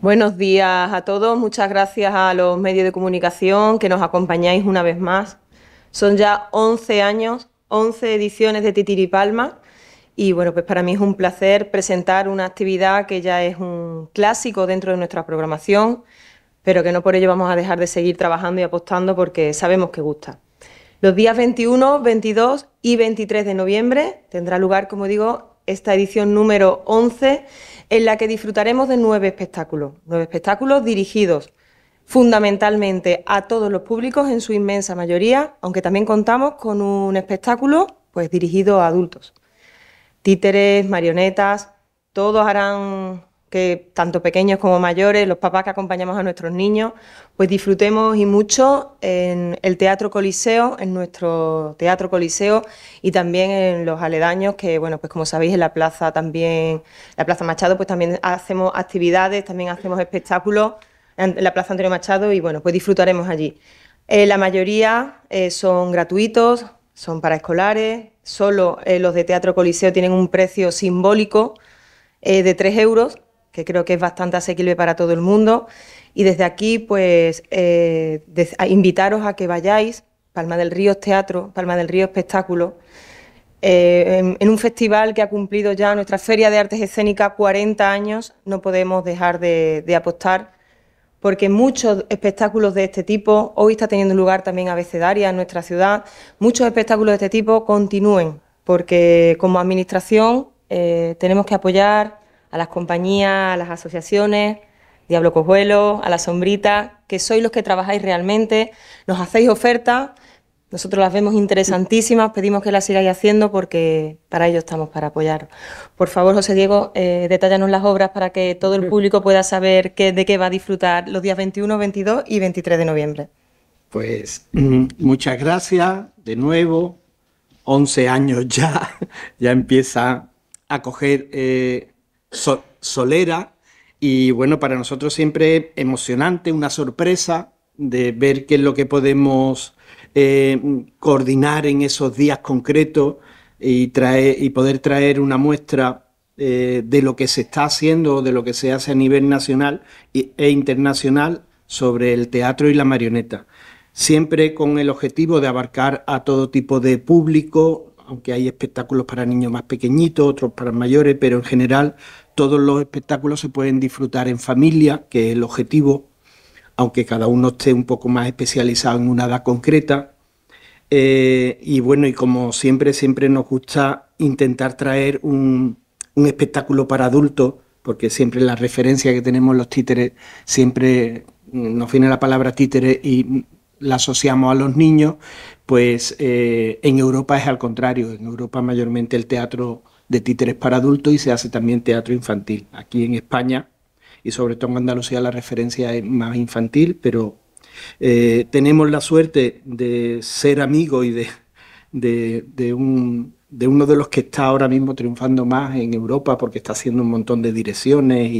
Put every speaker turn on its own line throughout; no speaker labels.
Buenos días a todos, muchas gracias a los medios de comunicación que nos acompañáis una vez más. Son ya 11 años, 11 ediciones de Titiripalma y bueno, pues para mí es un placer presentar una actividad que ya es un clásico dentro de nuestra programación, pero que no por ello vamos a dejar de seguir trabajando y apostando porque sabemos que gusta. Los días 21, 22 y 23 de noviembre tendrá lugar, como digo, esta edición número 11, en la que disfrutaremos de nueve espectáculos, nueve espectáculos dirigidos fundamentalmente a todos los públicos en su inmensa mayoría, aunque también contamos con un espectáculo pues dirigido a adultos. Títeres, marionetas, todos harán que tanto pequeños como mayores, los papás que acompañamos a nuestros niños, pues disfrutemos y mucho en el Teatro Coliseo, en nuestro Teatro Coliseo y también en los aledaños, que bueno, pues como sabéis en la plaza también, la Plaza Machado, pues también hacemos actividades, también hacemos espectáculos en la Plaza Antonio Machado y bueno, pues disfrutaremos allí. Eh, la mayoría eh, son gratuitos, son para escolares, solo eh, los de Teatro Coliseo tienen un precio simbólico de 3 euros que creo que es bastante asequible para todo el mundo. Y desde aquí, pues, eh, invitaros a que vayáis, Palma del Río Teatro, Palma del Río Espectáculo, eh, en, un festival que ha cumplido ya nuestra Feria de Artes Escénicas 40 años, no podemos dejar de, apostar, porque muchos espectáculos de este tipo, hoy está teniendo lugar también abecedaria en nuestra ciudad, muchos espectáculos de este tipo continúen, porque como administración eh, tenemos que apoyar, a las compañías, a las asociaciones, Diablo Cojuelo, a La Sombrita, que sois los que trabajáis realmente, nos hacéis ofertas, nosotros las vemos interesantísimas, pedimos que las sigáis haciendo porque para ello estamos, para apoyar. Por favor, José Diego, eh, detállanos las obras para que todo el público pueda saber qué, de qué va a disfrutar los días 21, 22 y 23 de noviembre.
Pues mm, muchas gracias de nuevo. 11 años ya, ya empieza a coger eh, solera y bueno, para nosotros siempre emocionante, una sorpresa de ver qué es lo que podemos eh, coordinar en esos días concretos y, traer, y poder traer una muestra eh, de lo que se está haciendo, de lo que se hace a nivel nacional e internacional sobre el teatro y la marioneta. Siempre con el objetivo de abarcar a todo tipo de público, aunque hay espectáculos para niños más pequeñitos, otros para mayores, pero en general todos los espectáculos se pueden disfrutar en familia, que es el objetivo, aunque cada uno esté un poco más especializado en una edad concreta. Eh, y bueno, y como siempre, siempre nos gusta intentar traer un, espectáculo para adultos, porque siempre la referencia que tenemos los títeres, siempre nos viene la palabra títeres y la asociamos a los niños, pues eh, en Europa es al contrario. En Europa mayormente el teatro de títeres para adultos y se hace también teatro infantil. Aquí en España y sobre todo en Andalucía la referencia es más infantil, pero eh, tenemos la suerte de ser amigo y de, de un de uno de los que está ahora mismo triunfando más en Europa porque está haciendo un montón de direcciones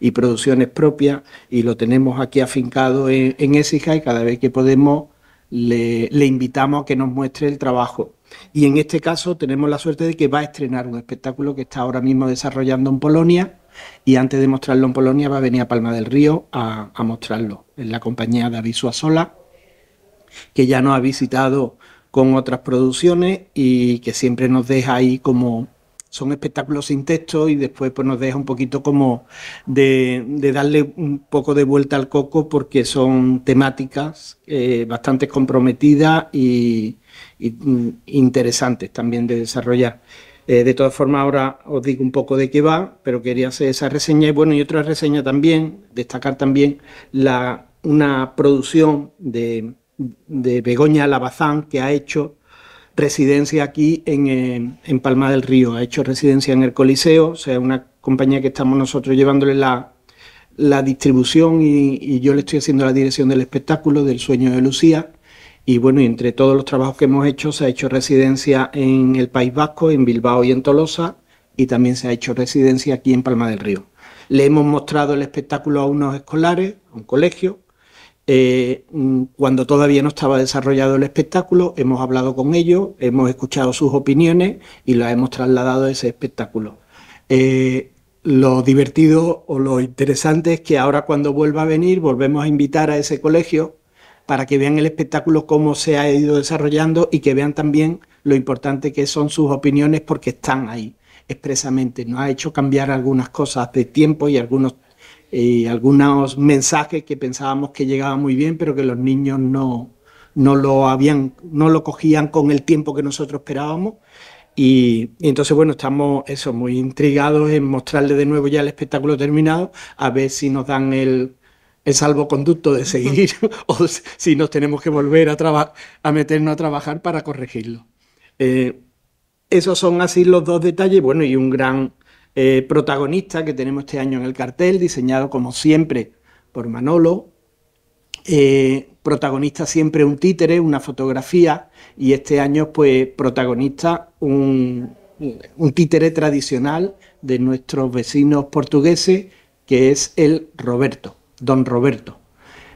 y, producciones propias y lo tenemos aquí afincado en, en y cada vez que podemos le, invitamos a que nos muestre el trabajo. Y en este caso tenemos la suerte de que va a estrenar un espectáculo que está ahora mismo desarrollando en Polonia y antes de mostrarlo en Polonia va a venir a Palma del Río a, mostrarlo en la compañía David Sola... que ya nos ha visitado con otras producciones y que siempre nos deja ahí como son espectáculos sin texto y después pues nos deja un poquito como de, darle un poco de vuelta al coco porque son temáticas eh, bastante comprometidas y, mm, interesantes también de desarrollar. Eh, de todas formas, ahora os digo un poco de qué va, pero quería hacer esa reseña y bueno, y otra reseña también, destacar también la, una producción de de Begoña Labazán, que ha hecho residencia aquí eh, en, Palma del Río, ha hecho residencia en el Coliseo, o sea, una compañía que estamos nosotros llevándole la, la distribución y, yo le estoy haciendo la dirección del espectáculo del Sueño de Lucía. Y bueno, entre todos los trabajos que hemos hecho, se ha hecho residencia en el País Vasco, en Bilbao y en Tolosa, y también se ha hecho residencia aquí en Palma del Río. Le hemos mostrado el espectáculo a unos escolares, a un colegio, eh, mm, cuando todavía no estaba desarrollado el espectáculo, hemos hablado con ellos, hemos escuchado sus opiniones y las hemos trasladado a ese espectáculo. Eh, lo divertido o lo interesante es que ahora cuando vuelva a venir volvemos a invitar a ese colegio para que vean el espectáculo cómo se ha ido desarrollando y que vean también lo importante que son sus opiniones porque están ahí expresamente. Nos ha hecho cambiar algunas cosas de tiempo y algunos y eh, algunos mensajes que pensábamos que llegaban muy bien, pero que los niños no, no, lo, habían, no lo cogían con el tiempo que nosotros esperábamos. Y, entonces, bueno, estamos eso, muy intrigados en mostrarle de nuevo ya el espectáculo terminado, a ver si nos dan el, salvoconducto de seguir o si nos tenemos que volver a, a meternos a trabajar para corregirlo. Eh, esos son así los dos detalles, bueno, y un gran eh, protagonista que tenemos este año en el cartel, diseñado como siempre por Manolo. Eh, protagonista siempre un títere, una fotografía, y este año, pues, protagonista un, títere tradicional de nuestros vecinos portugueses, que es el Roberto, Don Roberto.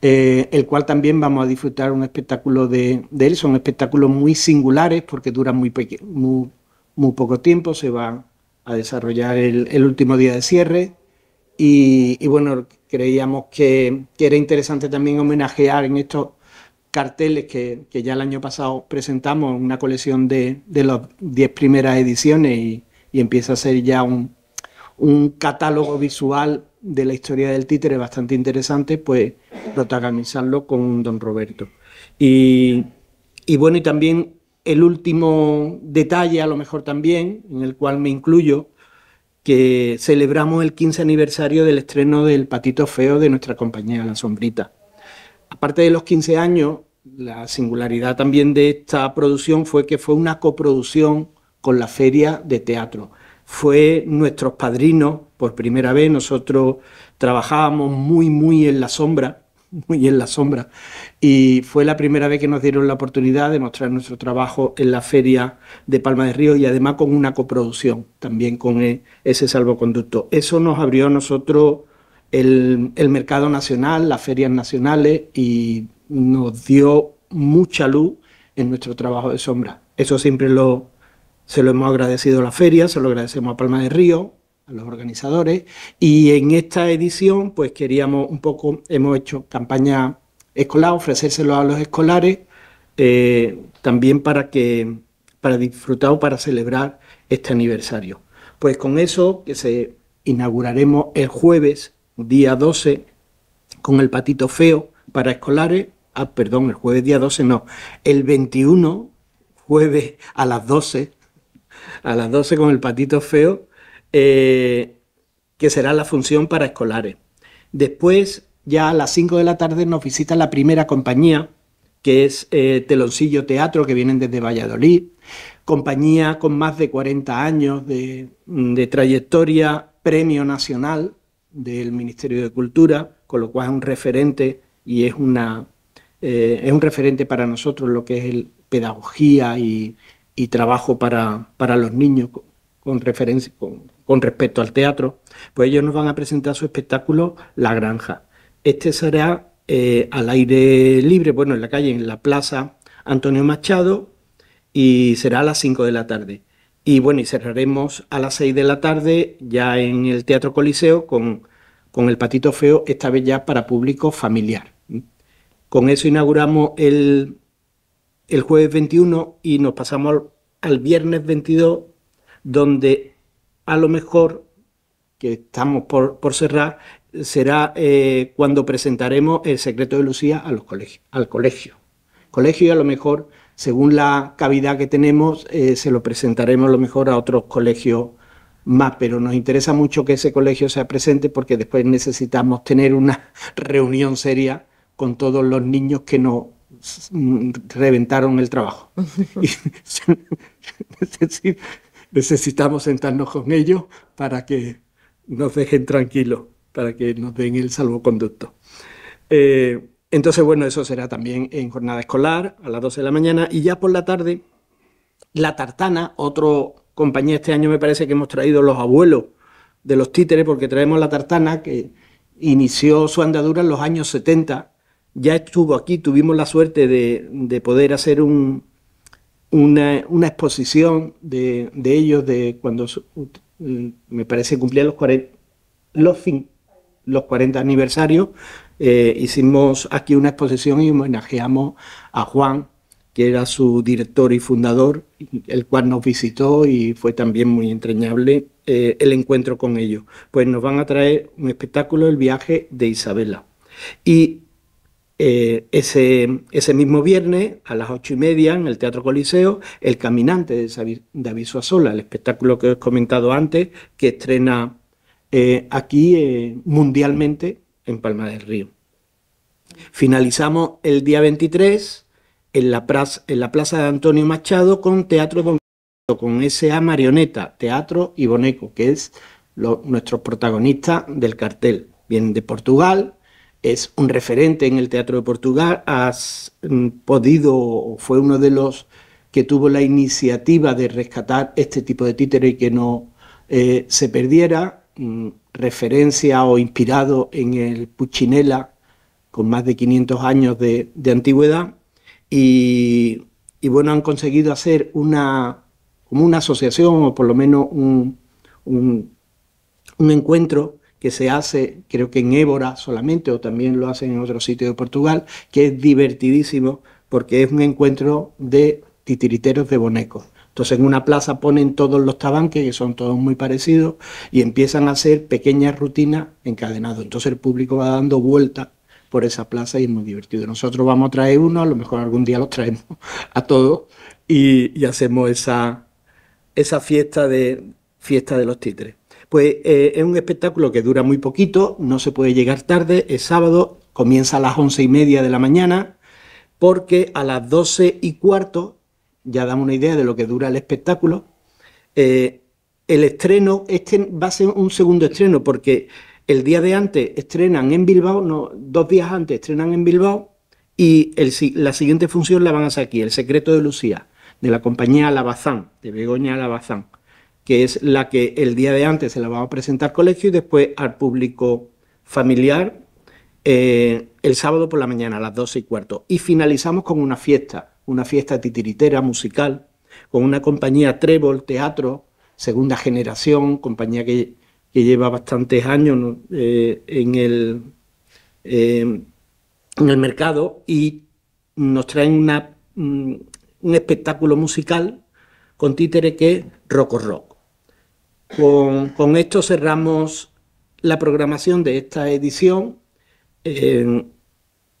Eh, el cual también vamos a disfrutar un espectáculo de, él. Son espectáculos muy singulares porque duran muy, poco tiempo, se va a desarrollar el, último día de cierre. Y, bueno, creíamos que, era interesante también homenajear en estos carteles que, ya el año pasado presentamos, una colección de, las 10 primeras ediciones y, empieza a ser ya un, catálogo visual de la historia del títere bastante interesante, pues protagonizarlo con Don Roberto. Y, y bueno, y también el último detalle, a lo mejor también, en el cual me incluyo, que celebramos el 15 aniversario del estreno del Patito Feo de nuestra compañía La Sombrita. Aparte de los 15 años, la singularidad también de esta producción fue que fue una coproducción con la Feria de Teatro. Fue nuestros padrinos, por primera vez nosotros trabajábamos muy, muy en la sombra muy en la sombra. Y fue la primera vez que nos dieron la oportunidad de mostrar nuestro trabajo en la feria de Palma de Río y además con una coproducción, también con e, ese salvoconducto. Eso nos abrió a nosotros el, mercado nacional, las ferias nacionales y nos dio mucha luz en nuestro trabajo de sombra. Eso siempre lo, se lo hemos agradecido a la feria, se lo agradecemos a Palma de Río, a los organizadores. Y en esta edición, pues queríamos un poco, hemos hecho campaña escolar, ofrecérselo a los escolares, eh, también para que para disfrutar o para celebrar este aniversario. Pues con eso, que se inauguraremos el jueves, día 12, con el patito feo para escolares. Ah, perdón, el jueves día 12 no, el 21, jueves a las 12, a las 12 con el patito feo eh, que será la función para escolares. Después, ya a las 5 de la tarde, nos visita la primera compañía, que es eh, Teloncillo Teatro, que vienen desde Valladolid, compañía con más de 40 años de, trayectoria, premio nacional del Ministerio de Cultura, con lo cual es un referente y es, una, eh, es un referente para nosotros lo que es el pedagogía y, trabajo para, para los niños con, referencia, con, respecto al teatro, pues ellos nos van a presentar su espectáculo La Granja. Este será eh, al aire libre, bueno, en la calle, en la plaza Antonio Machado, y será a las 5 de la tarde. Y bueno, y cerraremos a las 6 de la tarde ya en el Teatro Coliseo con, el Patito Feo, esta vez ya para público familiar. Con eso inauguramos el, el jueves 21 y nos pasamos al viernes 22 donde a lo mejor, que estamos por, cerrar, será eh, cuando presentaremos el secreto de Lucía a los al colegio. Colegio y a lo mejor, según la cavidad que tenemos, eh, se lo presentaremos a lo mejor a otros colegios más, pero nos interesa mucho que ese colegio sea presente porque después necesitamos tener una reunión seria con todos los niños que nos mm, reventaron el trabajo. es decir, necesitamos sentarnos con ellos para que nos dejen tranquilos, para que nos den el salvoconducto. Eh, entonces, bueno, eso será también en jornada escolar a las 12 de la mañana y ya por la tarde, la tartana, otro compañía este año me parece que hemos traído los abuelos de los títeres porque traemos la tartana que inició su andadura en los años 70. Ya estuvo aquí, tuvimos la suerte de, de poder hacer un, una, exposición de, ellos de cuando mm, me parece cumplía los 40, los, los 40 aniversarios. Eh, hicimos aquí una exposición y homenajeamos a Juan, que era su director y fundador, el cual nos visitó y fue también muy entrañable eh, el encuentro con ellos. Pues nos van a traer un espectáculo, el viaje de Isabela. Y eh, ese, ese, mismo viernes, a las ocho y media, en el Teatro Coliseo, El Caminante de David Suazola, el espectáculo que os he comentado antes, que estrena eh, aquí eh, mundialmente en Palma del Río. Finalizamos el día 23 en la, plaza, en la plaza de Antonio Machado con Teatro Boneco, con S.A. Marioneta, Teatro y Boneco, que es nuestro protagonista del cartel. Vienen de Portugal, es un referente en el teatro de Portugal, has mm, podido, fue uno de los que tuvo la iniciativa de rescatar este tipo de títere y que no eh, se perdiera, mm, referencia o inspirado en el Puchinela, con más de 500 años de, antigüedad, y, bueno, han conseguido hacer una, una asociación o por lo menos un encuentro que se hace, creo que en Évora solamente, o también lo hacen en otro sitio de Portugal, que es divertidísimo porque es un encuentro de titiriteros de bonecos. Entonces en una plaza ponen todos los tabanques, que son todos muy parecidos, y empiezan a hacer pequeñas rutinas encadenadas. Entonces el público va dando vueltas por esa plaza y es muy divertido. Nosotros vamos a traer uno, a lo mejor algún día los traemos a todos y, hacemos esa, esa fiesta, de, fiesta de los titres. Pues eh, es un espectáculo que dura muy poquito, no se puede llegar tarde, es sábado, comienza a las once y media de la mañana, porque a las doce y cuarto, ya damos una idea de lo que dura el espectáculo, eh, el estreno, este va a ser un segundo estreno, porque el día de antes estrenan en Bilbao, no, dos días antes estrenan en Bilbao, y la siguiente función la van a hacer aquí, El secreto de Lucía, de la compañía Alabazán, de Begoña Alabazán que es la que el día de antes se la vamos a presentar al colegio y después al público familiar eh, el sábado por la mañana a las 12 y cuarto. Y finalizamos con una fiesta, una fiesta titiritera musical, con una compañía Trébol Teatro, segunda generación, compañía que, lleva bastantes años eh, en, el, eh, en el mercado y nos traen una, mm, un espectáculo musical con títere que es Rock Rock. Con, esto cerramos la programación de esta edición. Eh,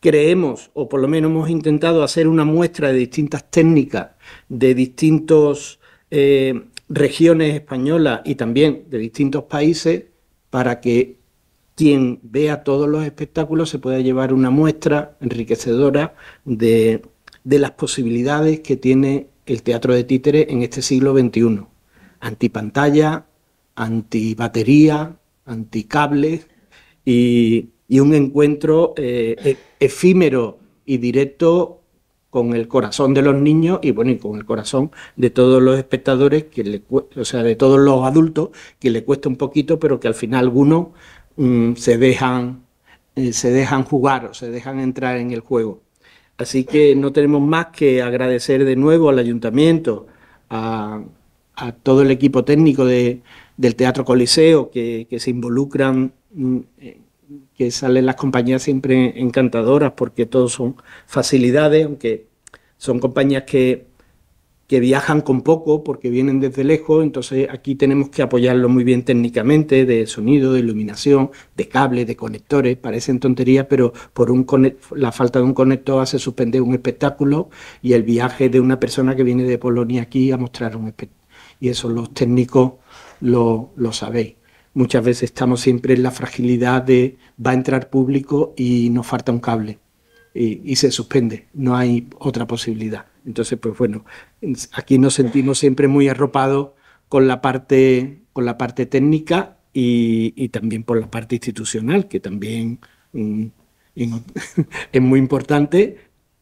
creemos, o por lo menos hemos intentado hacer una muestra de distintas técnicas, de distintas eh, regiones españolas y también de distintos países, para que quien vea todos los espectáculos se pueda llevar una muestra enriquecedora de, las posibilidades que tiene el teatro de Títere en este siglo XXI. Antipantalla, antibatería, anticables y, y un encuentro eh, e-, efímero y directo con el corazón de los niños y bueno con el corazón de todos los espectadores que le, o sea de todos los adultos que le cuesta un poquito pero que al final algunos mm, se dejan eh, se dejan jugar o se dejan entrar en el juego así que no tenemos más que agradecer de nuevo al ayuntamiento a todo el equipo técnico de, del Teatro Coliseo, que, se involucran, mm, eh, que salen las compañías siempre encantadoras, porque todos son facilidades, aunque son compañías que, viajan con poco, porque vienen desde lejos, entonces aquí tenemos que apoyarlo muy bien técnicamente, de sonido, de iluminación, de cables, de conectores, parecen tonterías, pero por un la falta de un conector hace suspender un espectáculo y el viaje de una persona que viene de Polonia aquí a mostrar un espectáculo. Y eso los técnicos lo, sabéis. Muchas veces estamos siempre en la fragilidad de va a entrar público y nos falta un cable y, se suspende, no hay otra posibilidad. Entonces, pues bueno, aquí nos sentimos siempre muy arropados con la parte, con la parte técnica y, también por la parte institucional, que también mm, es muy importante,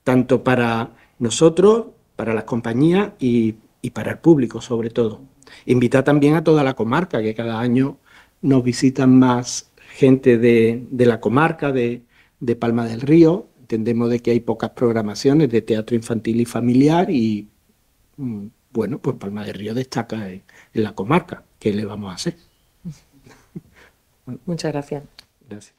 tanto para nosotros, para las compañías y para el público sobre todo invita también a toda la comarca, que cada año nos visitan más gente de, la comarca, de, Palma del Río. Entendemos de que hay pocas programaciones de teatro infantil y familiar y, mm, bueno, pues Palma del Río destaca en, la comarca. ¿Qué le vamos a hacer? Muchas gracias. Gracias.